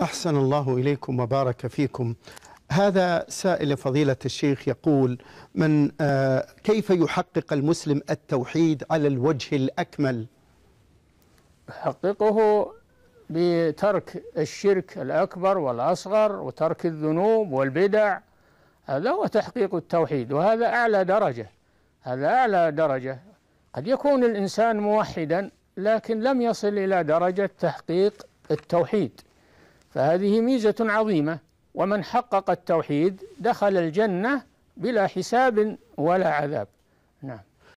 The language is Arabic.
أحسن الله إليكم وبارك فيكم هذا سائل فضيلة الشيخ يقول من آه، كيف يحقق المسلم التوحيد على الوجه الأكمل يحققه بترك الشرك الأكبر والأصغر وترك الذنوب والبدع هذا هو تحقيق التوحيد وهذا أعلى درجة هذا أعلى درجة قد يكون الإنسان موحدا لكن لم يصل إلى درجة تحقيق التوحيد فهذه ميزة عظيمة ومن حقق التوحيد دخل الجنة بلا حساب ولا عذاب نعم